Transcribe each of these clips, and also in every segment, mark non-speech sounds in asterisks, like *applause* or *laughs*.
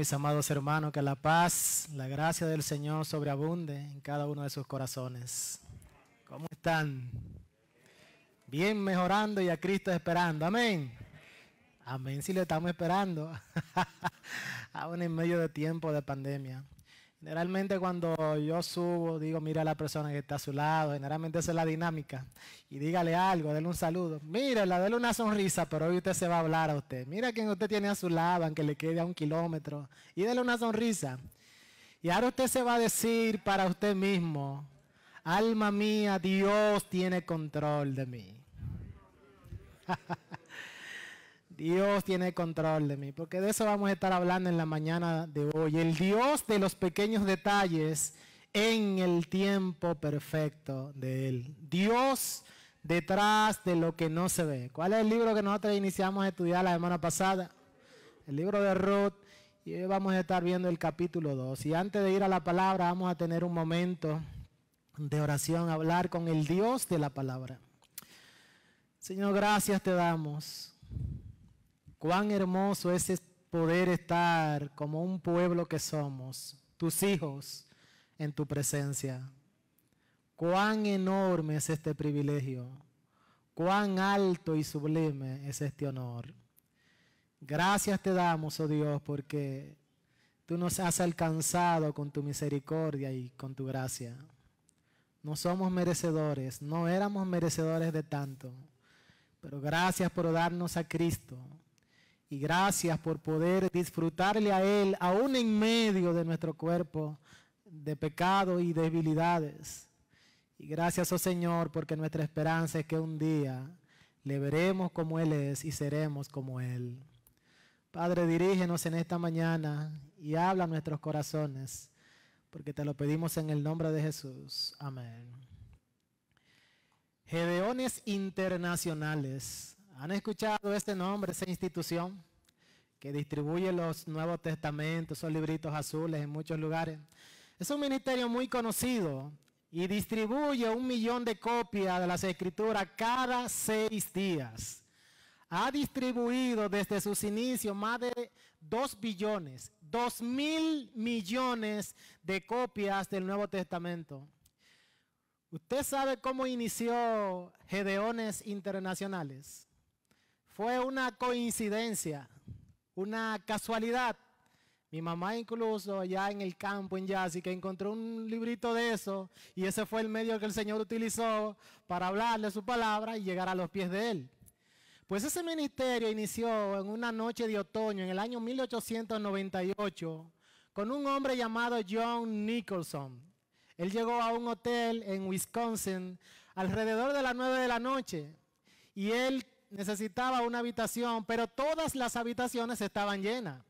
mis amados hermanos, que la paz, la gracia del Señor sobreabunde en cada uno de sus corazones. ¿Cómo están? Bien mejorando y a Cristo esperando. Amén. Amén, si le estamos esperando. *laughs* Aún en medio de tiempo de pandemia. Generalmente cuando yo subo, digo, mira a la persona que está a su lado, generalmente esa es la dinámica. Y dígale algo, déle un saludo. Mírala, déle una sonrisa, pero hoy usted se va a hablar a usted. Mira quién quien usted tiene a su lado, aunque le quede a un kilómetro. Y déle una sonrisa. Y ahora usted se va a decir para usted mismo, alma mía, Dios tiene control de mí. *laughs* Dios tiene control de mí, porque de eso vamos a estar hablando en la mañana de hoy. El Dios de los pequeños detalles en el tiempo perfecto de Él. Dios detrás de lo que no se ve. ¿Cuál es el libro que nosotros iniciamos a estudiar la semana pasada? El libro de Ruth. Y hoy vamos a estar viendo el capítulo 2. Y antes de ir a la palabra, vamos a tener un momento de oración, hablar con el Dios de la palabra. Señor, gracias te damos Cuán hermoso es poder estar como un pueblo que somos, tus hijos, en tu presencia. Cuán enorme es este privilegio. Cuán alto y sublime es este honor. Gracias te damos, oh Dios, porque tú nos has alcanzado con tu misericordia y con tu gracia. No somos merecedores, no éramos merecedores de tanto, pero gracias por darnos a Cristo y gracias por poder disfrutarle a Él, aún en medio de nuestro cuerpo de pecado y debilidades. Y gracias, oh Señor, porque nuestra esperanza es que un día le veremos como Él es y seremos como Él. Padre, dirígenos en esta mañana y habla nuestros corazones, porque te lo pedimos en el nombre de Jesús. Amén. Gedeones internacionales ¿Han escuchado este nombre, esa institución que distribuye los Nuevos Testamentos, esos libritos azules en muchos lugares? Es un ministerio muy conocido y distribuye un millón de copias de las escrituras cada seis días. Ha distribuido desde sus inicios más de dos billones, dos mil millones de copias del Nuevo Testamento. ¿Usted sabe cómo inició Gedeones Internacionales? Fue una coincidencia, una casualidad. Mi mamá incluso allá en el campo en Yasi, que encontró un librito de eso y ese fue el medio que el Señor utilizó para hablarle su palabra y llegar a los pies de él. Pues ese ministerio inició en una noche de otoño en el año 1898 con un hombre llamado John Nicholson. Él llegó a un hotel en Wisconsin alrededor de las 9 de la noche y él necesitaba una habitación, pero todas las habitaciones estaban llenas.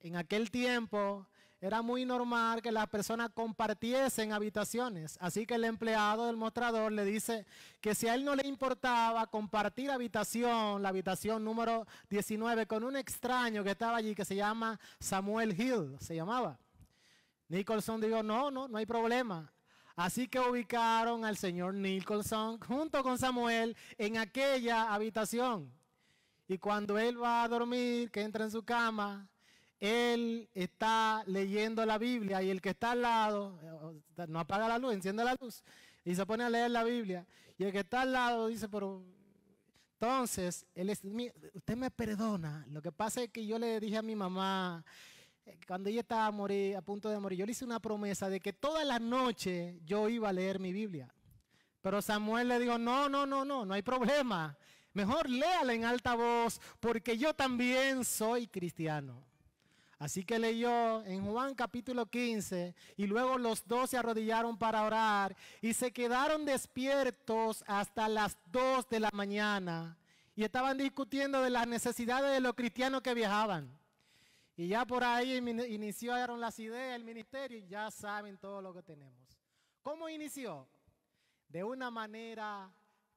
En aquel tiempo era muy normal que las personas compartiesen habitaciones, así que el empleado del mostrador le dice que si a él no le importaba compartir habitación, la habitación número 19, con un extraño que estaba allí que se llama Samuel Hill, se llamaba. Nicholson dijo, no, no, no hay problema. Así que ubicaron al señor Nicholson junto con Samuel en aquella habitación. Y cuando él va a dormir, que entra en su cama, él está leyendo la Biblia y el que está al lado, eh, no apaga la luz, enciende la luz y se pone a leer la Biblia. Y el que está al lado dice, pero entonces, él usted me perdona, lo que pasa es que yo le dije a mi mamá eh, cuando ella estaba a, punto de morir, yo le hice una promesa de que todas las noches yo iba a leer mi Biblia. Pero Samuel le dijo, no, no, no, no, no hay problema. Mejor léala en alta voz, porque yo también soy cristiano. Así que leyó en Juan capítulo 15 y luego los dos se arrodillaron para orar y se quedaron despiertos hasta las 2 de la mañana y estaban discutiendo de las necesidades de los cristianos que viajaban. Y ya por ahí iniciaron las ideas, del ministerio, y ya saben todo lo que tenemos. ¿Cómo inició? De una manera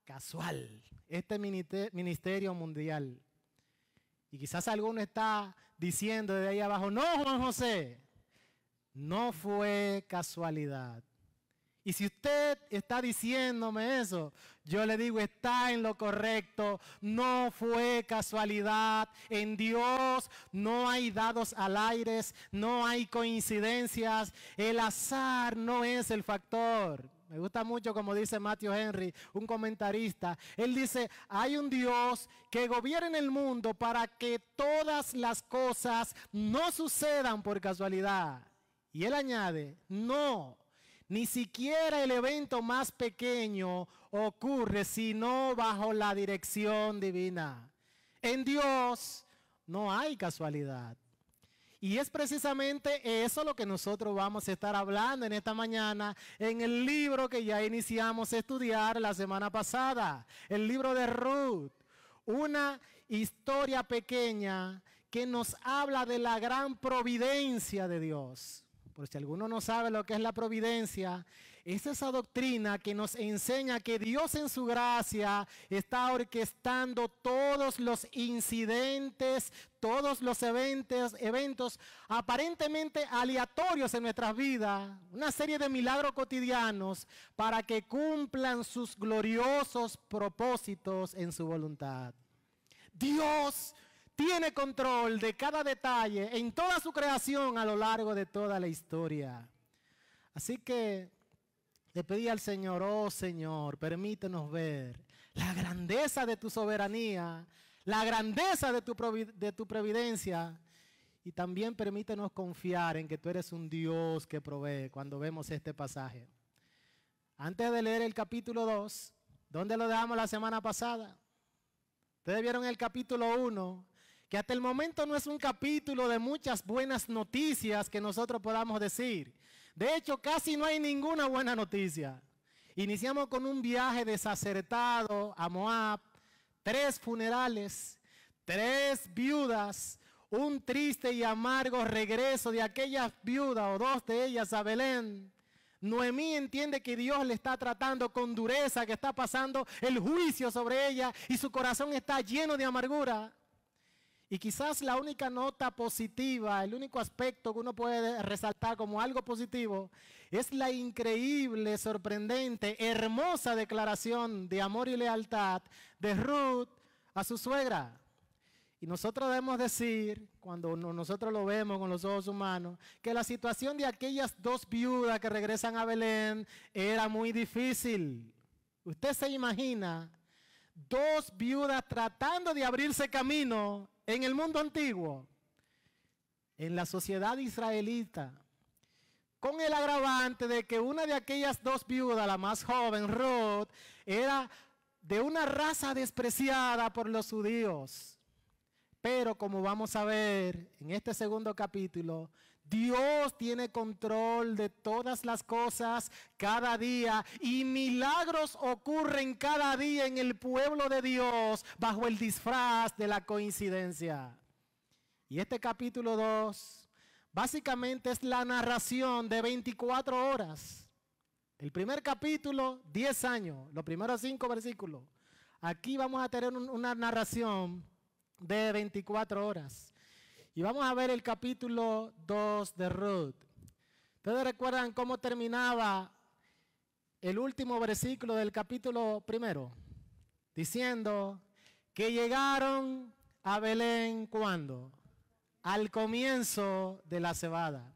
casual, este ministerio mundial. Y quizás alguno está diciendo de ahí abajo, no, Juan José, no fue casualidad. Y si usted está diciéndome eso, yo le digo, está en lo correcto, no fue casualidad, en Dios no hay dados al aire, no hay coincidencias, el azar no es el factor. Me gusta mucho como dice Matthew Henry, un comentarista. Él dice, hay un Dios que gobierna el mundo para que todas las cosas no sucedan por casualidad. Y él añade, no, ni siquiera el evento más pequeño ocurre sino bajo la dirección divina. En Dios no hay casualidad. Y es precisamente eso lo que nosotros vamos a estar hablando en esta mañana en el libro que ya iniciamos a estudiar la semana pasada, el libro de Ruth, una historia pequeña que nos habla de la gran providencia de Dios. Por si alguno no sabe lo que es la providencia, es esa doctrina que nos enseña que Dios en su gracia está orquestando todos los incidentes, todos los eventos, eventos aparentemente aleatorios en nuestras vidas, una serie de milagros cotidianos para que cumplan sus gloriosos propósitos en su voluntad. Dios tiene control de cada detalle en toda su creación a lo largo de toda la historia. Así que le pedí al Señor, oh Señor, permítenos ver la grandeza de tu soberanía, la grandeza de tu, de tu providencia y también permítenos confiar en que tú eres un Dios que provee cuando vemos este pasaje. Antes de leer el capítulo 2, ¿dónde lo dejamos la semana pasada? Ustedes vieron el capítulo 1 que hasta el momento no es un capítulo de muchas buenas noticias que nosotros podamos decir. De hecho, casi no hay ninguna buena noticia. Iniciamos con un viaje desacertado a Moab, tres funerales, tres viudas, un triste y amargo regreso de aquellas viudas o dos de ellas a Belén. Noemí entiende que Dios le está tratando con dureza, que está pasando el juicio sobre ella y su corazón está lleno de amargura. Y quizás la única nota positiva, el único aspecto que uno puede resaltar como algo positivo, es la increíble, sorprendente, hermosa declaración de amor y lealtad de Ruth a su suegra. Y nosotros debemos decir, cuando nosotros lo vemos con los ojos humanos, que la situación de aquellas dos viudas que regresan a Belén era muy difícil. Usted se imagina dos viudas tratando de abrirse camino en el mundo antiguo, en la sociedad israelita, con el agravante de que una de aquellas dos viudas, la más joven, Ruth, era de una raza despreciada por los judíos. Pero como vamos a ver en este segundo capítulo, Dios tiene control de todas las cosas cada día y milagros ocurren cada día en el pueblo de Dios bajo el disfraz de la coincidencia. Y este capítulo 2 básicamente es la narración de 24 horas. El primer capítulo, 10 años, los primeros 5 versículos. Aquí vamos a tener una narración de 24 horas. Y vamos a ver el capítulo 2 de Ruth. ¿Ustedes recuerdan cómo terminaba el último versículo del capítulo primero? Diciendo que llegaron a Belén cuando? Al comienzo de la cebada.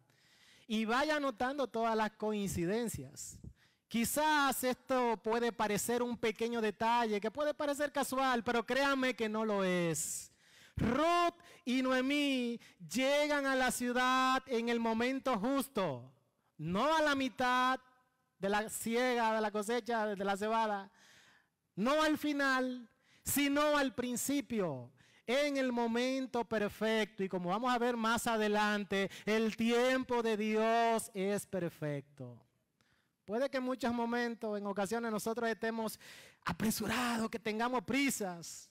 Y vaya notando todas las coincidencias. Quizás esto puede parecer un pequeño detalle, que puede parecer casual, pero créanme que no lo es. Ruth y Noemí llegan a la ciudad en el momento justo, no a la mitad de la ciega, de la cosecha, de la cebada, no al final, sino al principio, en el momento perfecto. Y como vamos a ver más adelante, el tiempo de Dios es perfecto. Puede que en muchos momentos, en ocasiones, nosotros estemos apresurados, que tengamos prisas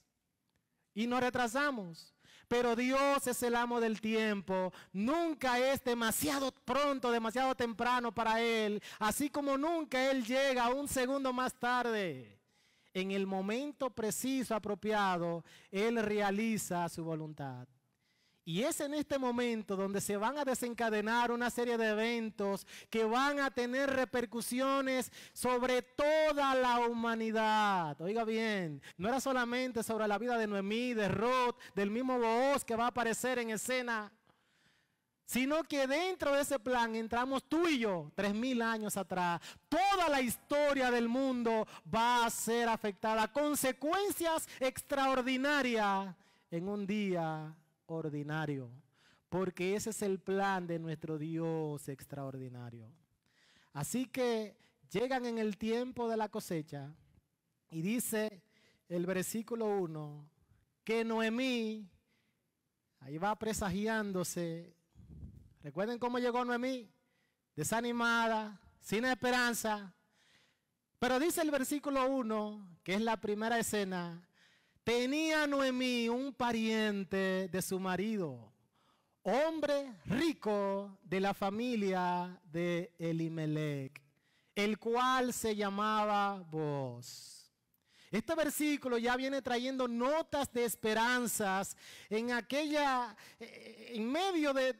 y nos retrasamos. Pero Dios es el amo del tiempo. Nunca es demasiado pronto, demasiado temprano para Él. Así como nunca Él llega un segundo más tarde. En el momento preciso, apropiado, Él realiza su voluntad. Y es en este momento donde se van a desencadenar una serie de eventos que van a tener repercusiones sobre toda la humanidad. Oiga bien, no era solamente sobre la vida de Noemí, de Rod, del mismo voz que va a aparecer en escena, sino que dentro de ese plan entramos tú y yo, tres mil años atrás. Toda la historia del mundo va a ser afectada. Consecuencias extraordinarias en un día ordinario, porque ese es el plan de nuestro Dios extraordinario. Así que llegan en el tiempo de la cosecha y dice el versículo 1 que Noemí, ahí va presagiándose, recuerden cómo llegó Noemí, desanimada, sin esperanza, pero dice el versículo 1, que es la primera escena, Tenía Noemí un pariente de su marido, hombre rico de la familia de Elimelec, el cual se llamaba Boz. Este versículo ya viene trayendo notas de esperanzas en aquella, eh, en medio de,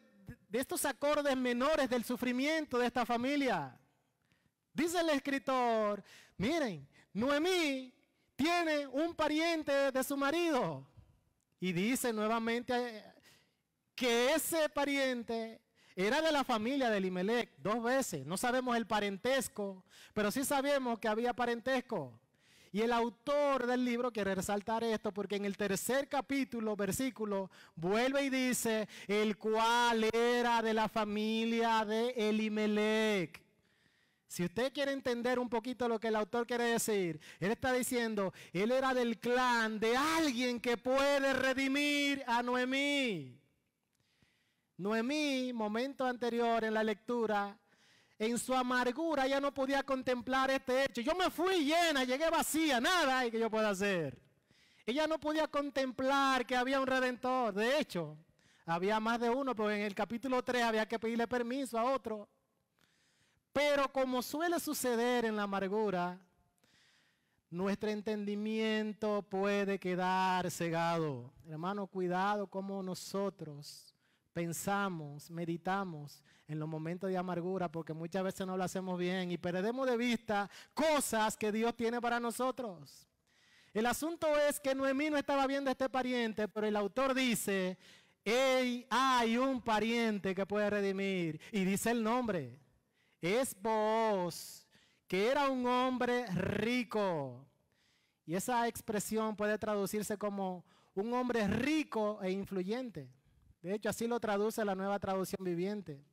de estos acordes menores del sufrimiento de esta familia. Dice el escritor, miren, Noemí tiene un pariente de su marido y dice nuevamente eh, que ese pariente era de la familia de Elimelec dos veces. No sabemos el parentesco, pero sí sabemos que había parentesco. Y el autor del libro quiere resaltar esto porque en el tercer capítulo, versículo, vuelve y dice, el cual era de la familia de Elimelech. Si usted quiere entender un poquito lo que el autor quiere decir, él está diciendo, él era del clan de alguien que puede redimir a Noemí. Noemí, momento anterior en la lectura, en su amargura ya no podía contemplar este hecho. Yo me fui llena, llegué vacía, nada hay que yo pueda hacer. Ella no podía contemplar que había un redentor. De hecho, había más de uno, pero en el capítulo 3 había que pedirle permiso a otro. Pero como suele suceder en la amargura, nuestro entendimiento puede quedar cegado. Hermano, cuidado como nosotros pensamos, meditamos en los momentos de amargura, porque muchas veces no lo hacemos bien y perdemos de vista cosas que Dios tiene para nosotros. El asunto es que Noemí no estaba viendo este pariente, pero el autor dice, hay un pariente que puede redimir, y dice el nombre es vos que era un hombre rico. Y esa expresión puede traducirse como un hombre rico e influyente. De hecho, así lo traduce la nueva traducción viviente.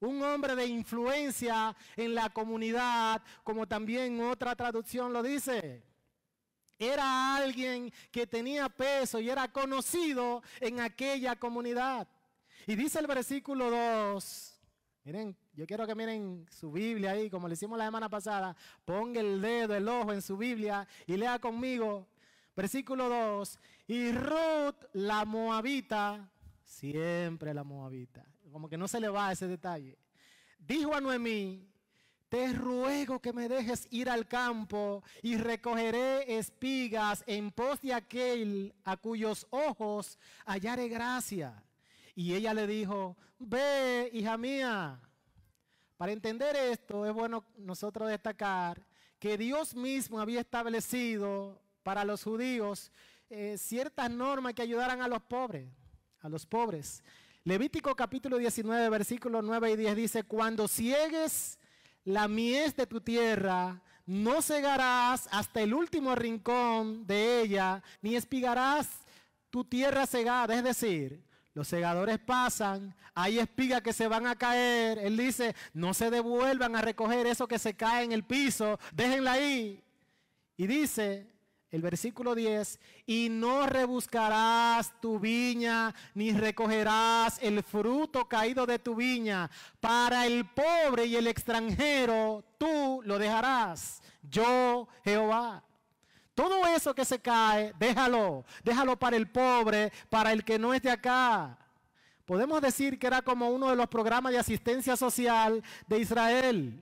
Un hombre de influencia en la comunidad, como también otra traducción lo dice. Era alguien que tenía peso y era conocido en aquella comunidad. Y dice el versículo 2, miren yo quiero que miren su Biblia ahí, como le hicimos la semana pasada. Ponga el dedo, el ojo en su Biblia y lea conmigo. Versículo 2. Y Ruth, la moabita, siempre la moabita, como que no se le va ese detalle, dijo a Noemí, te ruego que me dejes ir al campo y recogeré espigas en pos de aquel a cuyos ojos hallaré gracia. Y ella le dijo, ve, hija mía, para entender esto es bueno nosotros destacar que Dios mismo había establecido para los judíos eh, ciertas normas que ayudaran a los pobres, a los pobres. Levítico capítulo 19, versículos 9 y 10 dice, cuando ciegues la mies de tu tierra, no cegarás hasta el último rincón de ella, ni espigarás tu tierra cegada. Es decir, los segadores pasan, hay espigas que se van a caer. Él dice, no se devuelvan a recoger eso que se cae en el piso, déjenla ahí. Y dice el versículo 10, y no rebuscarás tu viña, ni recogerás el fruto caído de tu viña. Para el pobre y el extranjero tú lo dejarás. Yo, Jehová. Todo eso que se cae, déjalo, déjalo para el pobre, para el que no es de acá. Podemos decir que era como uno de los programas de asistencia social de Israel.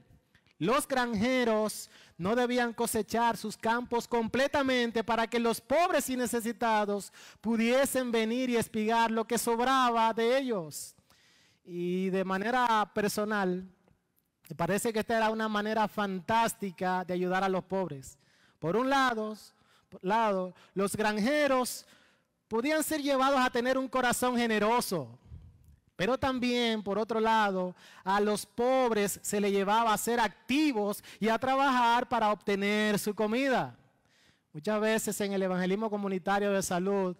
Los granjeros no debían cosechar sus campos completamente para que los pobres y necesitados pudiesen venir y espigar lo que sobraba de ellos. Y de manera personal, me parece que esta era una manera fantástica de ayudar a los pobres. Por un lado, por lado, los granjeros podían ser llevados a tener un corazón generoso, pero también, por otro lado, a los pobres se les llevaba a ser activos y a trabajar para obtener su comida. Muchas veces en el evangelismo comunitario de salud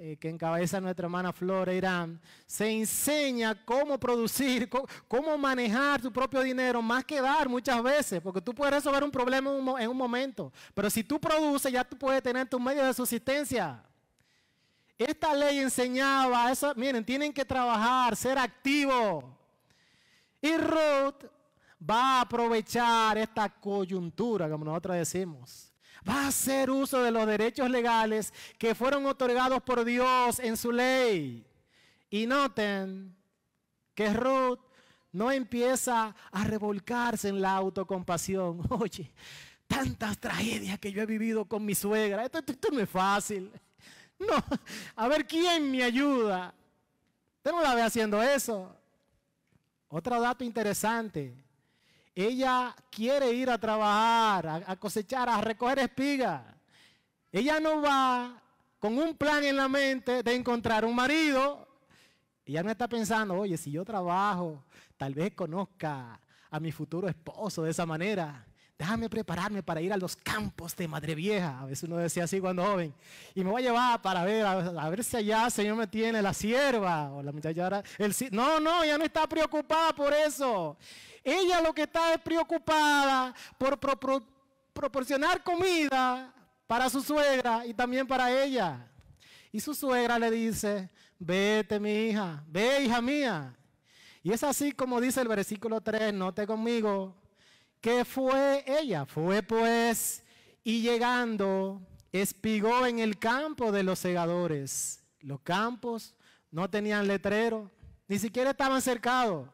eh, que encabeza nuestra hermana Flora Irán, se enseña cómo producir, cómo, manejar tu propio dinero, más que dar muchas veces, porque tú puedes resolver un problema en un, momento, pero si tú produces ya tú puedes tener tus medios de subsistencia. Esta ley enseñaba eso, miren, tienen que trabajar, ser activos. Y Ruth va a aprovechar esta coyuntura, como nosotros decimos va a hacer uso de los derechos legales que fueron otorgados por Dios en su ley. Y noten que Ruth no empieza a revolcarse en la autocompasión. *laughs* Oye, tantas tragedias que yo he vivido con mi suegra, esto, no es fácil. *laughs* No, a ver quién me ayuda. Usted no la ve haciendo eso. Otro dato interesante. Ella quiere ir a trabajar, a, cosechar, a recoger espigas. Ella no va con un plan en la mente de encontrar un marido. Ella no está pensando, oye, si yo trabajo, tal vez conozca a mi futuro esposo de esa manera déjame prepararme para ir a los campos de Madre Vieja. A veces uno decía así cuando joven. Y me voy a llevar para ver, a, ver si allá el Señor me tiene la sierva o la no, no, ella no está preocupada por eso. Ella lo que está es preocupada por proporcionar comida para su suegra y también para ella. Y su suegra le dice, vete mi hija, ve hija mía. Y es así como dice el versículo 3, note conmigo, ¿Qué fue ella? Fue pues y llegando espigó en el campo de los segadores. Los campos no tenían letrero, ni siquiera estaban cercados.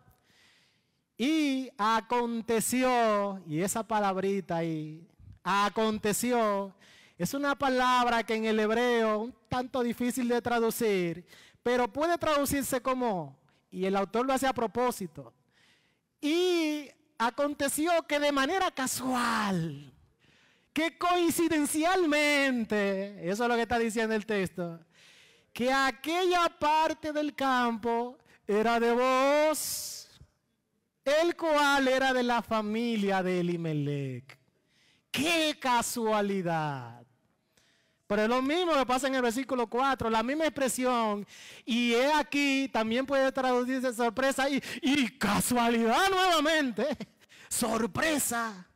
Y aconteció, y esa palabrita ahí, aconteció, es una palabra que en el hebreo un tanto difícil de traducir, pero puede traducirse como, y el autor lo hace a propósito, y Aconteció que de manera casual, que coincidencialmente, eso es lo que está diciendo el texto, que aquella parte del campo era de vos, el cual era de la familia de Elimelech. ¡Qué casualidad! Pero es lo mismo que pasa en el versículo 4, la misma expresión. Y he aquí, también puede traducirse sorpresa y, casualidad nuevamente. *laughs* Sorpresa.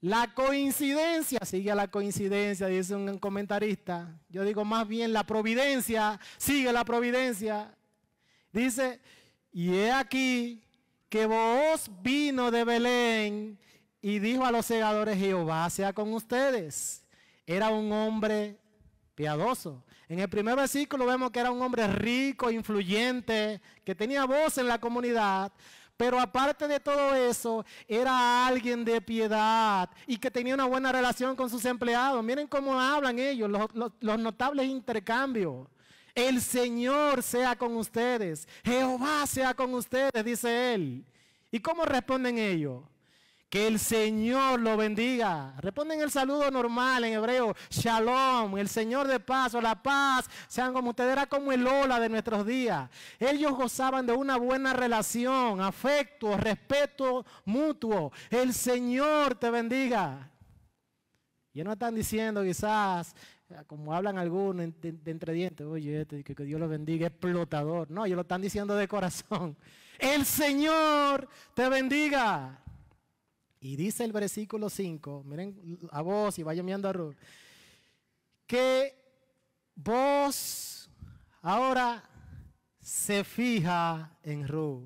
La coincidencia, sigue la coincidencia, dice un comentarista. Yo digo más bien la providencia, sigue la providencia. Dice, y he aquí que vos vino de Belén y dijo a los segadores, Jehová sea con ustedes era un hombre piadoso. En el primer versículo vemos que era un hombre rico, influyente, que tenía voz en la comunidad, pero aparte de todo eso, era alguien de piedad y que tenía una buena relación con sus empleados. Miren cómo hablan ellos, los, notables intercambios. El Señor sea con ustedes, Jehová sea con ustedes, dice él. ¿Y cómo responden ellos? Que el Señor lo bendiga. Responden el saludo normal en hebreo. Shalom. El Señor de paz o la paz. Sean como ustedes. Era como el hola de nuestros días. Ellos gozaban de una buena relación, afecto, respeto mutuo. El Señor te bendiga. ...yo no están diciendo quizás, como hablan algunos de, entre dientes, oye, este, que, Dios lo bendiga, explotador. No, ellos lo están diciendo de corazón. El Señor te bendiga. Y dice el versículo 5, miren a vos y vayan mirando a Ruth, que vos ahora se fija en Ruth.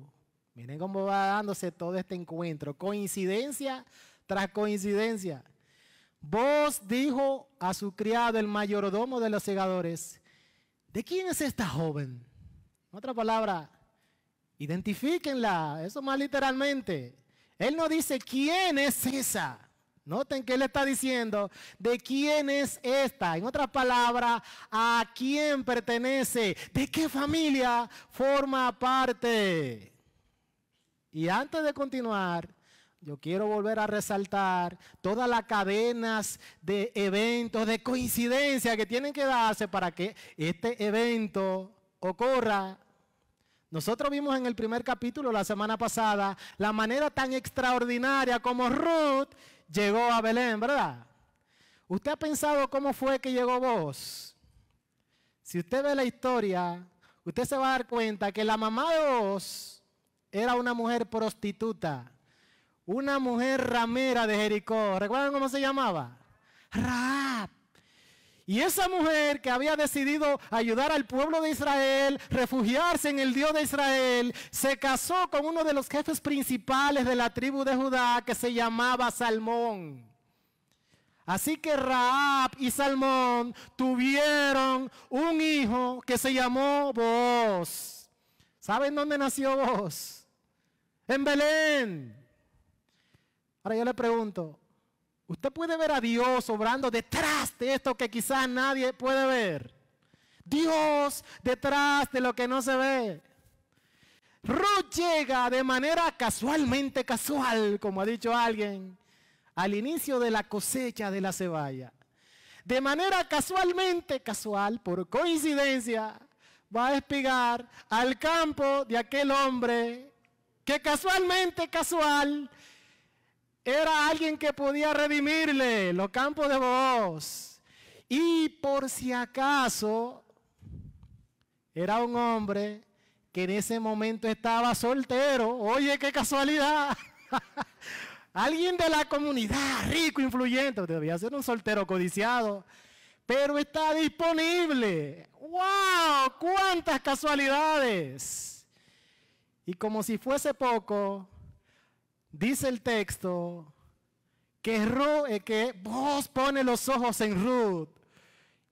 Miren cómo va dándose todo este encuentro. Coincidencia tras coincidencia. Vos dijo a su criado, el mayordomo de los segadores, ¿de quién es esta joven? otra palabra, identifíquenla, eso más literalmente. Él no dice quién es esa. Noten que él está diciendo de quién es esta. En otras palabras, a quién pertenece, de qué familia forma parte. Y antes de continuar, yo quiero volver a resaltar todas las cadenas de eventos, de coincidencia que tienen que darse para que este evento ocurra. Nosotros vimos en el primer capítulo la semana pasada la manera tan extraordinaria como Ruth llegó a Belén, ¿verdad? ¿Usted ha pensado cómo fue que llegó vos? Si usted ve la historia, usted se va a dar cuenta que la mamá de vos era una mujer prostituta, una mujer ramera de Jericó. ¿Recuerdan cómo se llamaba? Raab. Y esa mujer que había decidido ayudar al pueblo de Israel, refugiarse en el Dios de Israel, se casó con uno de los jefes principales de la tribu de Judá que se llamaba Salmón. Así que Raab y Salmón tuvieron un hijo que se llamó Boaz. ¿Saben dónde nació Boaz? En Belén. Ahora yo le pregunto, Usted puede ver a Dios obrando detrás de esto que quizás nadie puede ver. Dios detrás de lo que no se ve. Ruth llega de manera casualmente casual, como ha dicho alguien, al inicio de la cosecha de la ceballa. De manera casualmente casual, por coincidencia, va a espigar al campo de aquel hombre que casualmente casual era alguien que podía redimirle los campos de voz. Y por si acaso, era un hombre que en ese momento estaba soltero. Oye, qué casualidad. *laughs* alguien de la comunidad, rico, influyente, debía ser un soltero codiciado, pero está disponible. ¡Wow! ¡Cuántas casualidades! Y como si fuese poco, Dice el texto que, eh, que vos pone los ojos en Ruth.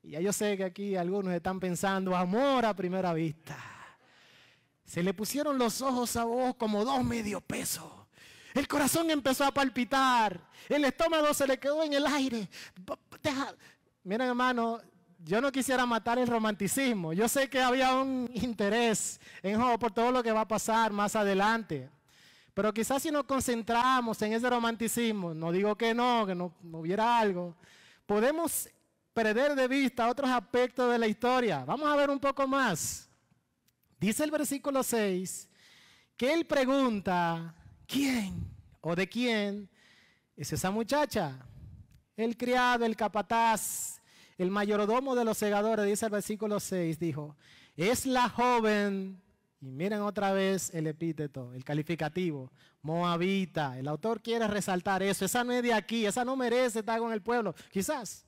Y ya yo sé que aquí algunos están pensando, amor a primera vista. Se le pusieron los ojos a vos como dos medio pesos. El corazón empezó a palpitar. El estómago se le quedó en el aire. Mira, Miren, hermano, yo no quisiera matar el romanticismo. Yo sé que había un interés en Job por todo lo que va a pasar más adelante. Pero quizás si nos concentramos en ese romanticismo, no digo que no, que no, hubiera algo, podemos perder de vista otros aspectos de la historia. Vamos a ver un poco más. Dice el versículo 6 que él pregunta, ¿quién o de quién es esa muchacha? El criado, el capataz, el mayordomo de los segadores, dice el versículo 6, dijo, es la joven miren otra vez el epíteto, el calificativo, moabita. El autor quiere resaltar eso. Esa no es de aquí, esa no merece estar con el pueblo. Quizás.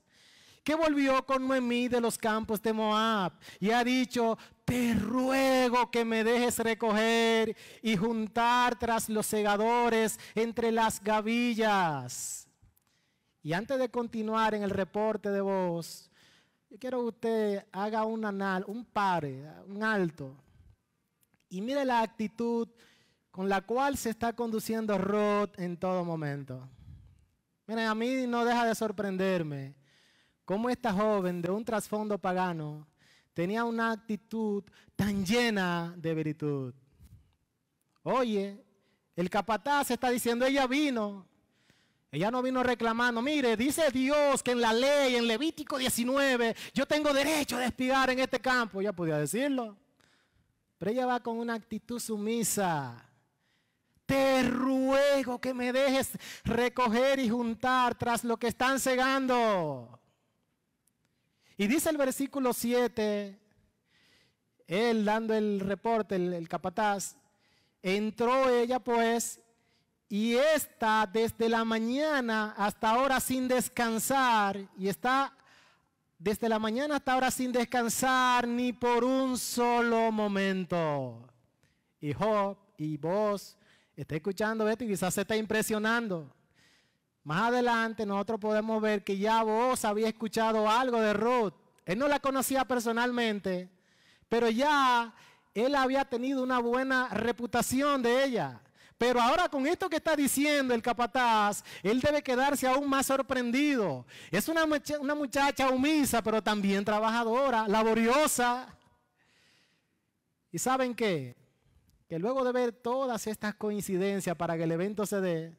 Que volvió con Noemí de los campos de Moab y ha dicho, te ruego que me dejes recoger y juntar tras los segadores entre las gavillas. Y antes de continuar en el reporte de voz, yo quiero que usted haga un anal, un pare, un alto y mire la actitud con la cual se está conduciendo Roth en todo momento. Miren, a mí no deja de sorprenderme cómo esta joven de un trasfondo pagano tenía una actitud tan llena de virtud. Oye, el capataz está diciendo, ella vino. Ella no vino reclamando, mire, dice Dios que en la ley, en Levítico 19, yo tengo derecho de espigar en este campo. Ella podía decirlo. Pero ella va con una actitud sumisa. Te ruego que me dejes recoger y juntar tras lo que están cegando. Y dice el versículo 7, él dando el reporte, el, capataz, entró ella pues y está desde la mañana hasta ahora sin descansar y está desde la mañana hasta ahora sin descansar ni por un solo momento. Y y vos está escuchando esto y quizás se está impresionando. Más adelante nosotros podemos ver que ya vos había escuchado algo de Ruth. Él no la conocía personalmente, pero ya él había tenido una buena reputación de ella. Pero ahora con esto que está diciendo el capataz, él debe quedarse aún más sorprendido. Es una, muchacha, una humisa, pero también trabajadora, laboriosa. ¿Y saben qué? Que luego de ver todas estas coincidencias para que el evento se dé,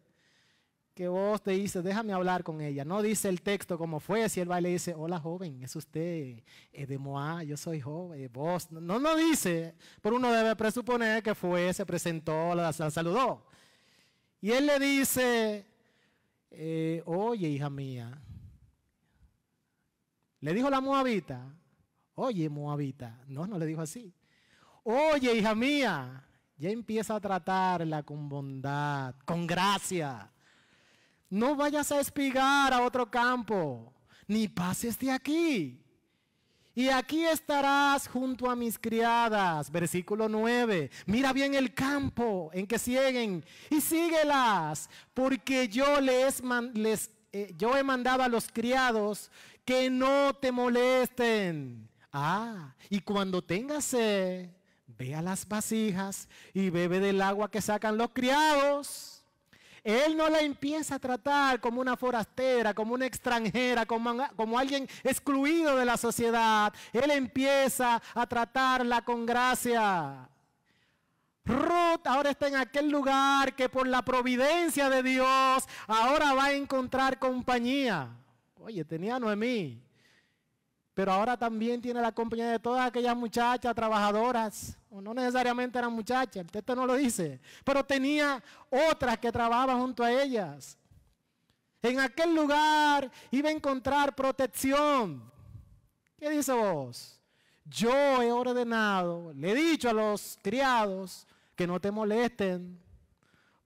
que vos te dices, déjame hablar con ella. No dice el texto como fue, si él va y le dice, hola joven, es usted eh, de Moab, yo soy joven, eh, vos. No, no dice, pero uno debe presuponer que fue, se presentó, la, saludó. Y él le dice, eh, oye hija mía, le dijo la moabita, oye moabita, no, no le dijo así. Oye hija mía, ya empieza a tratarla con bondad, con gracia. No vayas a espigar a otro campo, ni pases de aquí. Y aquí estarás junto a mis criadas. Versículo 9. Mira bien el campo en que siguen y síguelas, porque yo les, eh, yo he mandado a los criados que no te molesten. Ah, y cuando tengas sed, ve a las vasijas y bebe del agua que sacan los criados él no la empieza a tratar como una forastera, como una extranjera, como, alguien excluido de la sociedad. Él empieza a tratarla con gracia. Ruth ahora está en aquel lugar que por la providencia de Dios ahora va a encontrar compañía. Oye, tenía Noemí, pero ahora también tiene la compañía de todas aquellas muchachas trabajadoras, o no necesariamente eran muchachas, el texto no lo dice, pero tenía otras que trabajaban junto a ellas. En aquel lugar iba a encontrar protección. ¿Qué dice vos? Yo he ordenado, le he dicho a los criados que no te molesten.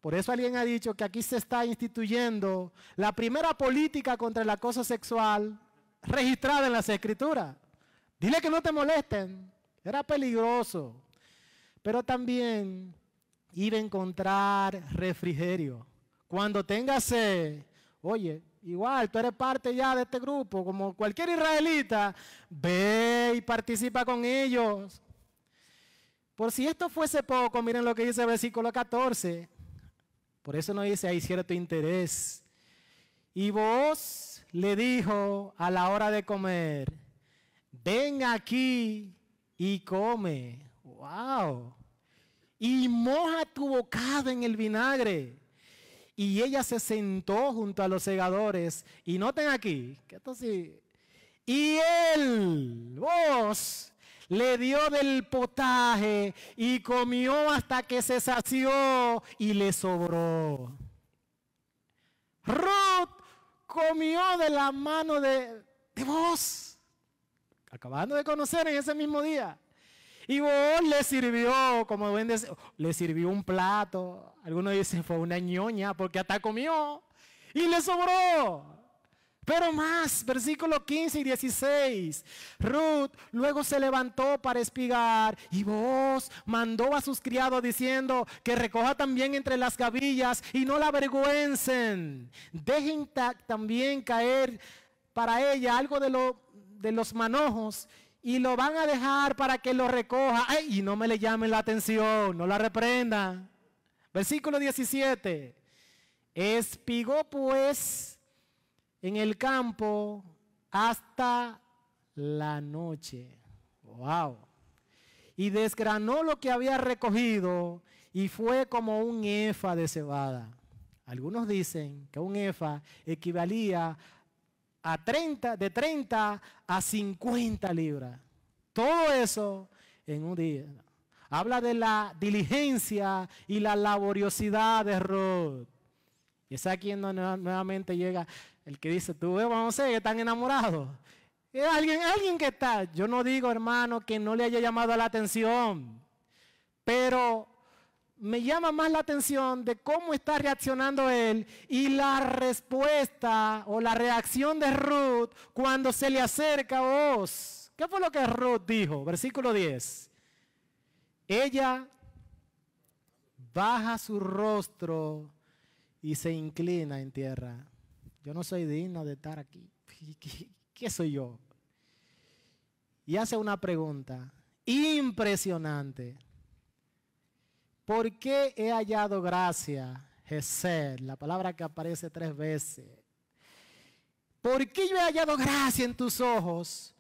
Por eso alguien ha dicho que aquí se está instituyendo la primera política contra el acoso sexual registrada en las escrituras. Dile que no te molesten, era peligroso. Pero también iba a encontrar refrigerio. Cuando tengas oye, igual tú eres parte ya de este grupo, como cualquier israelita, ve y participa con ellos. Por si esto fuese poco, miren lo que dice el versículo 14. Por eso no dice, hay cierto interés. Y vos le dijo a la hora de comer, ven aquí y come. ¡Wow! Y moja tu bocado en el vinagre. Y ella se sentó junto a los segadores. Y noten aquí, esto Y él, vos, le dio del potaje y comió hasta que se sació y le sobró comió de la mano de, vos, acabando de conocer en ese mismo día. Y vos le sirvió, como ven, le sirvió un plato. Algunos dicen fue una ñoña porque hasta comió y le sobró. Pero más, versículo 15 y 16. Ruth luego se levantó para espigar y vos mandó a sus criados diciendo que recoja también entre las gavillas y no la avergüencen. Dejen también caer para ella algo de, de los manojos y lo van a dejar para que lo recoja. y no me le llamen la atención, no la reprendan. Versículo 17. Espigó pues en el campo hasta la noche. ¡Wow! Y desgranó lo que había recogido y fue como un efa de cebada. Algunos dicen que un efa equivalía a 30, de 30 a 50 libras. Todo eso en un día. Habla de la diligencia y la laboriosidad de Rod. Y es aquí donde nuevamente llega el que dice, tú, vamos a ver, están enamorados. Es alguien, alguien que está. Yo no digo, hermano, que no le haya llamado la atención, pero me llama más la atención de cómo está reaccionando él y la respuesta o la reacción de Ruth cuando se le acerca a vos. ¿Qué fue lo que Ruth dijo? Versículo 10. Ella baja su rostro y se inclina en tierra. Yo no soy digno de estar aquí. *laughs* ¿Qué soy yo? Y hace una pregunta impresionante. ¿Por qué he hallado gracia, ser La palabra que aparece tres veces. ¿Por qué yo he hallado gracia en tus ojos?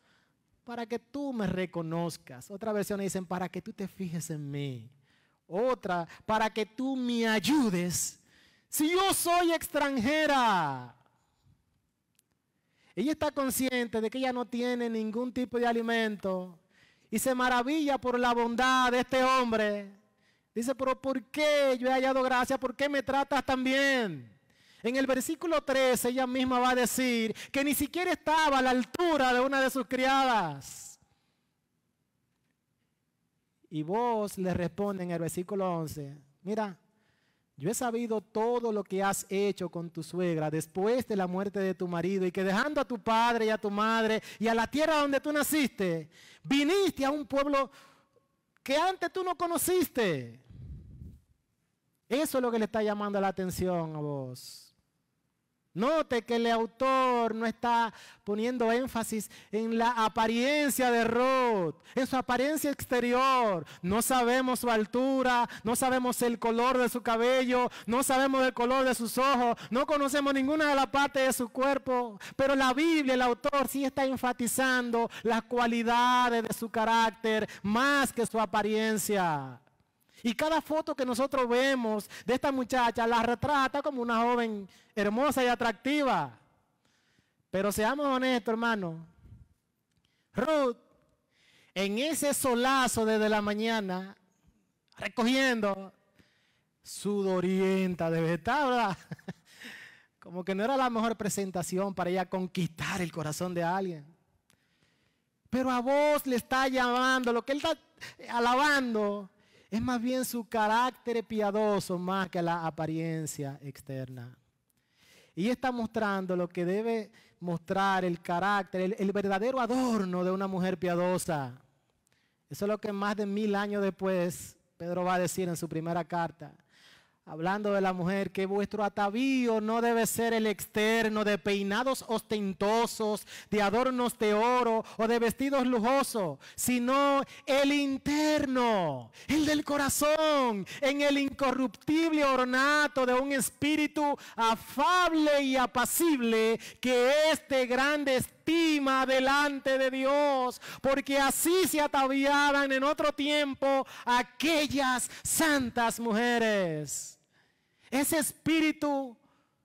Para que tú me reconozcas. Otra versión dicen, para que tú te fijes en mí. Otra, para que tú me ayudes. Si yo soy extranjera, ella está consciente de que ella no tiene ningún tipo de alimento y se maravilla por la bondad de este hombre. Dice, pero ¿por qué yo he hallado gracia? ¿Por qué me tratas tan bien? En el versículo 13 ella misma va a decir que ni siquiera estaba a la altura de una de sus criadas. Y vos le responde en el versículo 11, mira, yo he sabido todo lo que has hecho con tu suegra después de la muerte de tu marido y que dejando a tu padre y a tu madre y a la tierra donde tú naciste, viniste a un pueblo que antes tú no conociste. Eso es lo que le está llamando la atención a vos. Note que el autor no está poniendo énfasis en la apariencia de Ruth, en su apariencia exterior. No sabemos su altura, no sabemos el color de su cabello, no sabemos el color de sus ojos, no conocemos ninguna de las partes de su cuerpo. Pero la Biblia, el autor, sí está enfatizando las cualidades de su carácter más que su apariencia. Y cada foto que nosotros vemos de esta muchacha la retrata como una joven hermosa y atractiva. Pero seamos honestos, hermano. Ruth, en ese solazo desde la mañana, recogiendo, sudorienta de vegetal, ¿verdad? *laughs* Como que no era la mejor presentación para ella conquistar el corazón de alguien. Pero a vos le está llamando, lo que él está alabando es más bien su carácter piadoso más que la apariencia externa. Y está mostrando lo que debe mostrar el carácter, el, verdadero adorno de una mujer piadosa. Eso es lo que más de mil años después Pedro va a decir en su primera carta hablando de la mujer, que vuestro atavío no debe ser el externo de peinados ostentosos, de adornos de oro o de vestidos lujosos, sino el interno, el del corazón, en el incorruptible ornato de un espíritu afable y apacible que este grande estima delante de Dios, porque así se ataviaban en otro tiempo aquellas santas mujeres. Ese espíritu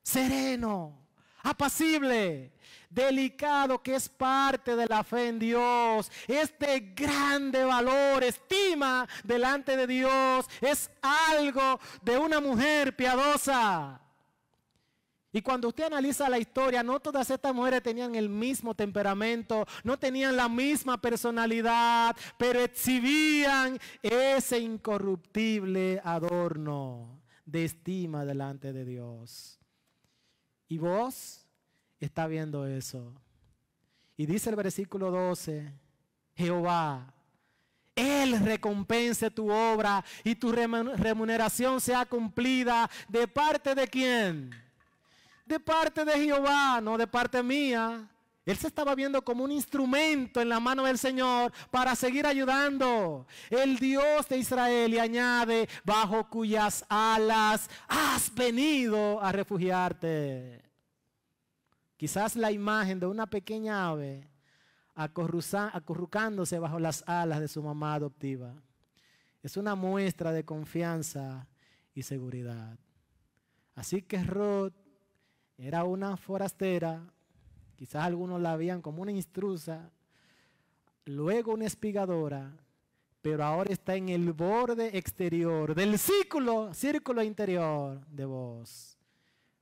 sereno, apacible, delicado que es parte de la fe en Dios. Este grande valor, estima delante de Dios, es algo de una mujer piadosa. Y cuando usted analiza la historia, no todas estas mujeres tenían el mismo temperamento, no tenían la misma personalidad, pero exhibían ese incorruptible adorno de estima delante de Dios. Y vos está viendo eso. Y dice el versículo 12, Jehová, él recompense tu obra y tu remuneración sea cumplida de parte de quién? de parte de Jehová, no de parte mía. Él se estaba viendo como un instrumento en la mano del Señor para seguir ayudando. El Dios de Israel y añade, bajo cuyas alas has venido a refugiarte. Quizás la imagen de una pequeña ave acurrucándose bajo las alas de su mamá adoptiva es una muestra de confianza y seguridad. Así que Ruth era una forastera, quizás algunos la veían como una instruza, luego una espigadora, pero ahora está en el borde exterior del círculo, círculo interior de vos.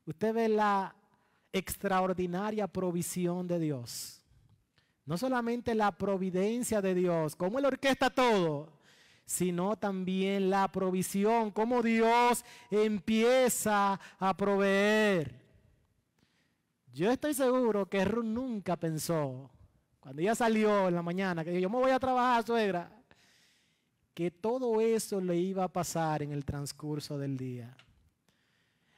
Usted ve la extraordinaria provisión de Dios. No solamente la providencia de Dios, como Él orquesta todo, sino también la provisión, como Dios empieza a proveer. Yo estoy seguro que Ruth nunca pensó, cuando ella salió en la mañana, que yo me voy a trabajar, suegra, que todo eso le iba a pasar en el transcurso del día.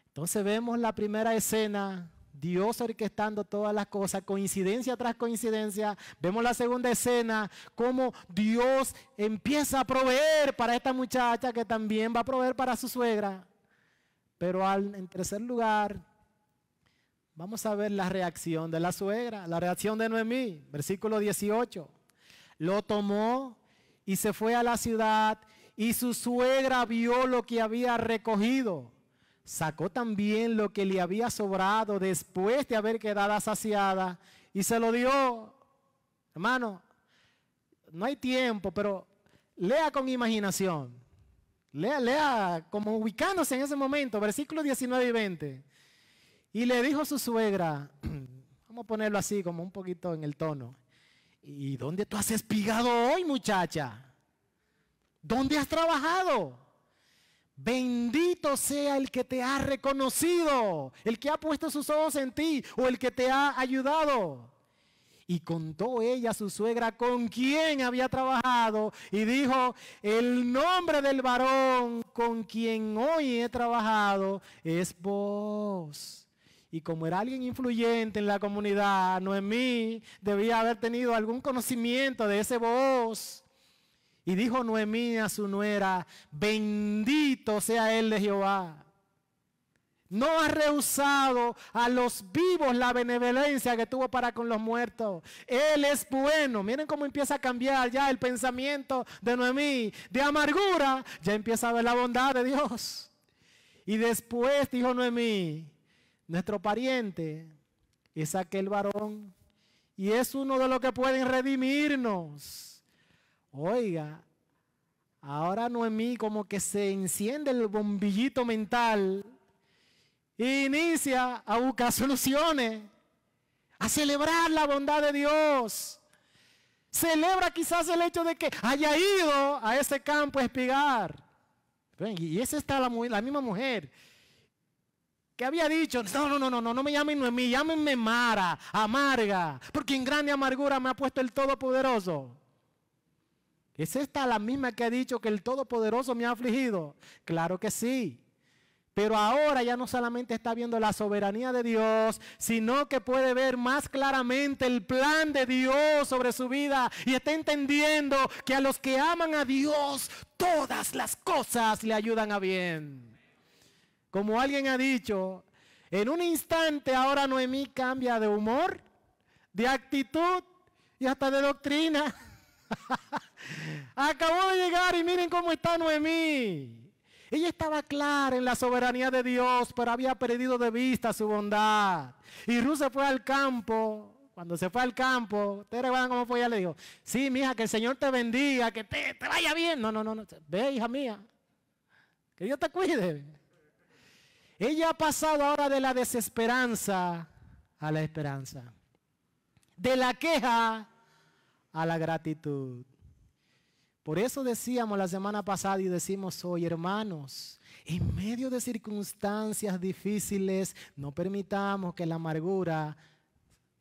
Entonces vemos la primera escena, Dios orquestando todas las cosas, coincidencia tras coincidencia. Vemos la segunda escena, cómo Dios empieza a proveer para esta muchacha que también va a proveer para su suegra. Pero al, en tercer lugar, Vamos a ver la reacción de la suegra, la reacción de Noemí, versículo 18. Lo tomó y se fue a la ciudad y su suegra vio lo que había recogido. Sacó también lo que le había sobrado después de haber quedado saciada y se lo dio. Hermano, no hay tiempo, pero lea con imaginación. Lea, lea como ubicándose en ese momento, Versículo 19 y 20. Y le dijo a su suegra, *clears throat* vamos a ponerlo así, como un poquito en el tono, ¿y dónde tú has espigado hoy, muchacha? ¿Dónde has trabajado? Bendito sea el que te ha reconocido, el que ha puesto sus ojos en ti o el que te ha ayudado. Y contó ella a su suegra con quién había trabajado y dijo, el nombre del varón con quien hoy he trabajado es vos y como era alguien influyente en la comunidad, Noemí debía haber tenido algún conocimiento de ese voz. Y dijo Noemí a su nuera, bendito sea él de Jehová. No ha rehusado a los vivos la benevolencia que tuvo para con los muertos. Él es bueno. Miren cómo empieza a cambiar ya el pensamiento de Noemí. De amargura ya empieza a ver la bondad de Dios. Y después dijo Noemí, nuestro pariente es aquel varón y es uno de los que pueden redimirnos. Oiga, ahora Noemí como que se enciende el bombillito mental e inicia a buscar soluciones, a celebrar la bondad de Dios. Celebra quizás el hecho de que haya ido a ese campo a espigar. Y esa está la, la misma mujer que había dicho, no, no, no, no, no, no me llamen Noemí, llámenme Mara, amarga, porque en grande amargura me ha puesto el Todopoderoso. ¿Es esta la misma que ha dicho que el Todopoderoso me ha afligido? Claro que sí. Pero ahora ya no solamente está viendo la soberanía de Dios, sino que puede ver más claramente el plan de Dios sobre su vida y está entendiendo que a los que aman a Dios, todas las cosas le ayudan a bien. Como alguien ha dicho, en un instante ahora Noemí cambia de humor, de actitud y hasta de doctrina. *laughs* Acabó de llegar y miren cómo está Noemí. Ella estaba clara en la soberanía de Dios, pero había perdido de vista su bondad. Y Ruth se fue al campo. Cuando se fue al campo, ustedes recuerdan cómo fue, ella le dijo, sí, mija, que el Señor te bendiga, que te, te vaya bien. No, no, no, no, ve, hija mía, que Dios te cuide. Ella ha pasado ahora de la desesperanza a la esperanza, de la queja a la gratitud. Por eso decíamos la semana pasada y decimos hoy, hermanos, en medio de circunstancias difíciles, no permitamos que la amargura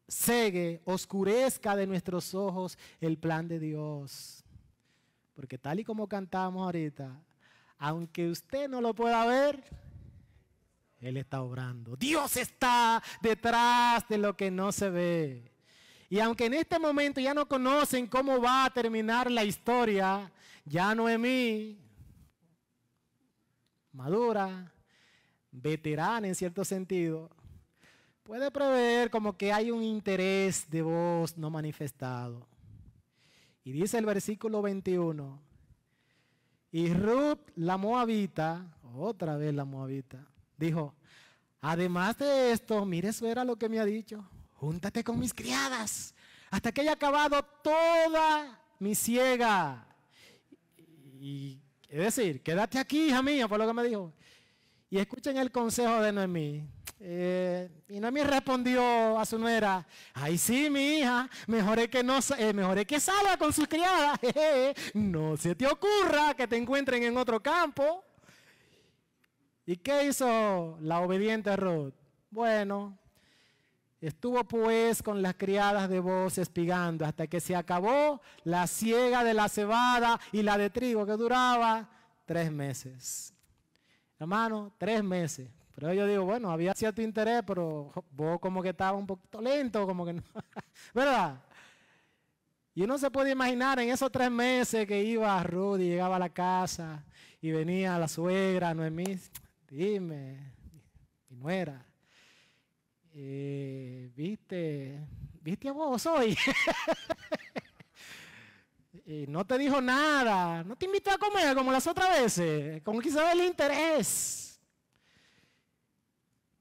cegue, oscurezca de nuestros ojos el plan de Dios. Porque tal y como cantamos ahorita, aunque usted no lo pueda ver, él está obrando. Dios está detrás de lo que no se ve. Y aunque en este momento ya no conocen cómo va a terminar la historia, ya Noemí, madura, veterana en cierto sentido, puede prever como que hay un interés de voz no manifestado. Y dice el versículo 21, y Ruth la moabita, otra vez la moabita, dijo, además de esto, mire, eso era lo que me ha dicho, júntate con mis criadas hasta que haya acabado toda mi ciega. Y, es decir, quédate aquí, hija mía, fue lo que me dijo. Y escuchen el consejo de Noemí. Eh, y Noemí respondió a su nuera, ay sí, mi hija, mejor que, no, eh, mejor es que salga con sus criadas. *laughs* no se te ocurra que te encuentren en otro campo. ¿Y qué hizo la obediente Ruth? Bueno, estuvo pues con las criadas de voz espigando hasta que se acabó la ciega de la cebada y la de trigo que duraba tres meses. Hermano, tres meses. Pero yo digo, bueno, había cierto interés, pero vos como que estaba un poquito lento, como que no. *laughs* ¿Verdad? Y uno se puede imaginar en esos tres meses que iba Ruth y llegaba a la casa y venía la suegra, Noemí dime, mi nuera, eh, viste, viste a vos hoy. *laughs* y no te dijo nada, no te invitó a comer como las otras veces, como quizás el interés.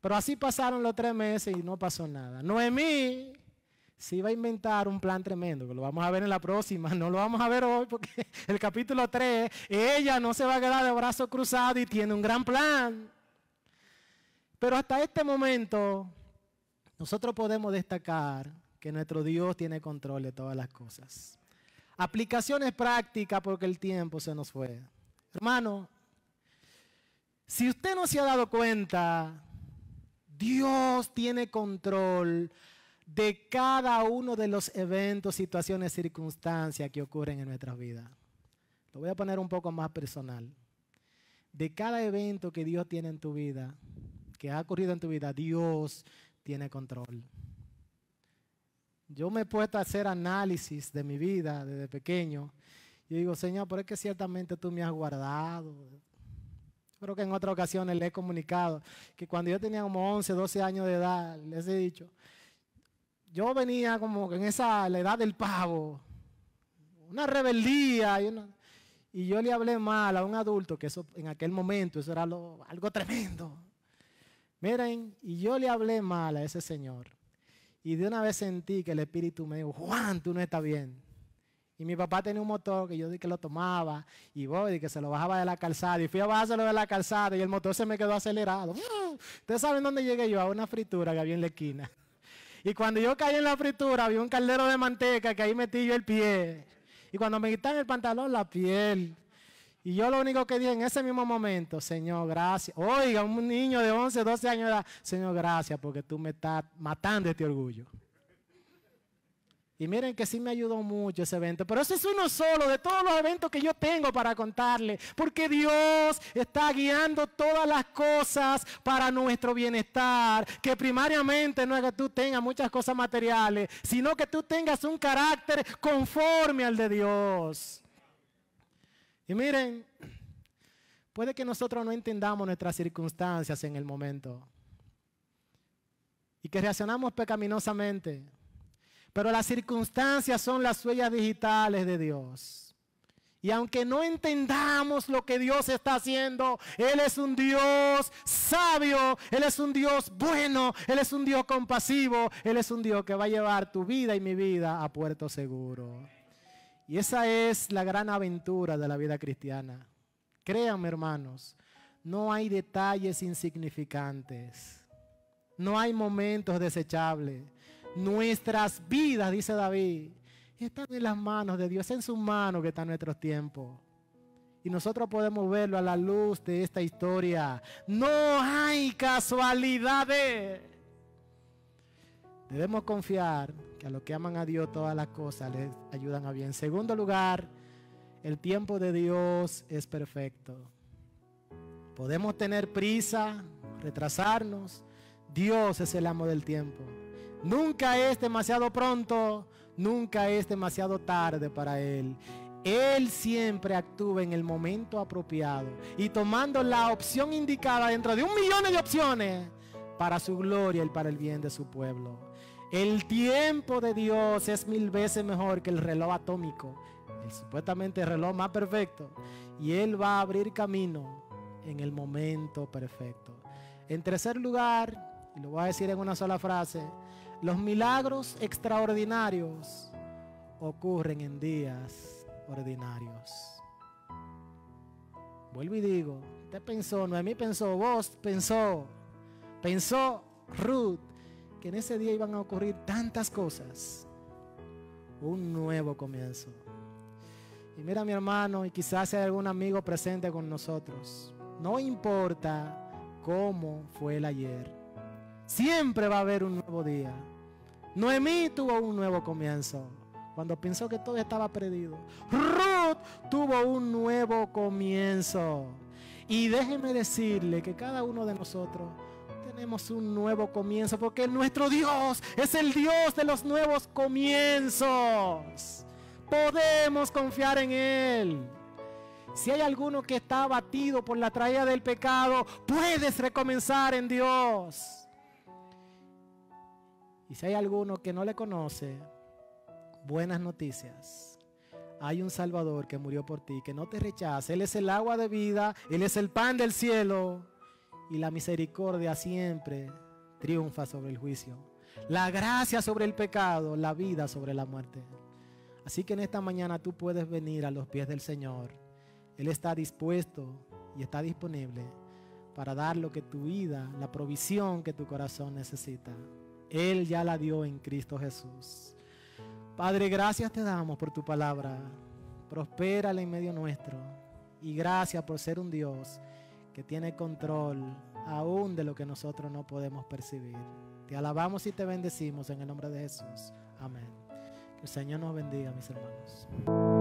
Pero así pasaron los tres meses y no pasó nada. Noemí se iba a inventar un plan tremendo, que lo vamos a ver en la próxima, *laughs* no lo vamos a ver hoy porque *laughs* el capítulo 3, ella no se va a quedar de brazos cruzados y tiene un gran plan. Pero hasta este momento nosotros podemos destacar que nuestro Dios tiene control de todas las cosas. Aplicaciones prácticas porque el tiempo se nos fue. Hermano, si usted no se ha dado cuenta, Dios tiene control de cada uno de los eventos, situaciones, circunstancias que ocurren en nuestra vida. Lo voy a poner un poco más personal. De cada evento que Dios tiene en tu vida, que ha ocurrido en tu vida, Dios tiene control. Yo me he puesto a hacer análisis de mi vida desde pequeño. Yo digo, Señor, pero es que ciertamente tú me has guardado. Creo que en otras ocasiones le he comunicado que cuando yo tenía como 11, 12 años de edad, les he dicho, yo venía como en esa, la edad del pavo, una rebeldía, y, yo le hablé mal a un adulto, que eso en aquel momento, eso era algo tremendo. Miren, y yo le hablé mal a ese señor. Y de una vez sentí que el espíritu me dijo, Juan, tú no estás bien. Y mi papá tenía un motor que yo dije que lo tomaba y voy y que se lo bajaba de la calzada. Y fui a bajárselo de la calzada y el motor se me quedó acelerado. Ustedes saben dónde llegué yo, a una fritura que había en la esquina. Y cuando yo caí en la fritura, había un caldero de manteca que ahí metí yo el pie. Y cuando me quitan el pantalón, la piel. Y yo lo único que di en ese mismo momento, Señor, gracias. Oiga, un niño de 11, 12 años de edad, Señor, gracias porque tú me estás matando este orgullo. Y miren que sí me ayudó mucho ese evento, pero ese es uno solo de todos los eventos que yo tengo para contarle, porque Dios está guiando todas las cosas para nuestro bienestar, que primariamente no es que tú tengas muchas cosas materiales, sino que tú tengas un carácter conforme al de Dios. Y miren, puede que nosotros no entendamos nuestras circunstancias en el momento y que reaccionamos pecaminosamente pero las circunstancias son las huellas digitales de Dios. Y aunque no entendamos lo que Dios está haciendo, Él es un Dios sabio, Él es un Dios bueno, Él es un Dios compasivo, Él es un Dios que va a llevar tu vida y mi vida a puerto seguro. Y esa es la gran aventura de la vida cristiana. Créanme hermanos, no hay detalles insignificantes, no hay momentos desechables. Nuestras vidas, dice David, están en las manos de Dios, en sus manos que está nuestro tiempo. Y nosotros podemos verlo a la luz de esta historia. No hay casualidades. Debemos confiar que a los que aman a Dios todas las cosas les ayudan a bien. En segundo lugar, el tiempo de Dios es perfecto. Podemos tener prisa, retrasarnos. Dios es el amo del tiempo. Nunca es demasiado pronto, nunca es demasiado tarde para Él. Él siempre actúa en el momento apropiado y tomando la opción indicada dentro de un millón de opciones para su gloria y para el bien de su pueblo. El tiempo de Dios es mil veces mejor que el reloj atómico, el supuestamente reloj más perfecto. Y Él va a abrir camino en el momento perfecto. En tercer lugar, y lo voy a decir en una sola frase, los milagros extraordinarios ocurren en días ordinarios. Vuelvo y digo, usted pensó, no mí pensó, vos pensó, pensó Ruth, que en ese día iban a ocurrir tantas cosas. Un nuevo comienzo. Y mira mi hermano, y quizás hay algún amigo presente con nosotros. No importa cómo fue el ayer. Siempre va a haber un nuevo día. Noemí tuvo un nuevo comienzo cuando pensó que todo estaba perdido. Ruth tuvo un nuevo comienzo. Y déjeme decirle que cada uno de nosotros tenemos un nuevo comienzo porque nuestro Dios es el Dios de los nuevos comienzos. Podemos confiar en Él. Si hay alguno que está abatido por la traída del pecado, puedes recomenzar en Dios. Y si hay alguno que no le conoce, buenas noticias. Hay un Salvador que murió por ti, que no te rechaza. Él es el agua de vida, Él es el pan del cielo. Y la misericordia siempre triunfa sobre el juicio. La gracia sobre el pecado, la vida sobre la muerte. Así que en esta mañana tú puedes venir a los pies del Señor. Él está dispuesto y está disponible para dar lo que tu vida, la provisión que tu corazón necesita. Él ya la dio en Cristo Jesús. Padre, gracias te damos por tu palabra. Prospérala en medio nuestro. Y gracias por ser un Dios que tiene control aún de lo que nosotros no podemos percibir. Te alabamos y te bendecimos en el nombre de Jesús. Amén. Que el Señor nos bendiga, mis hermanos.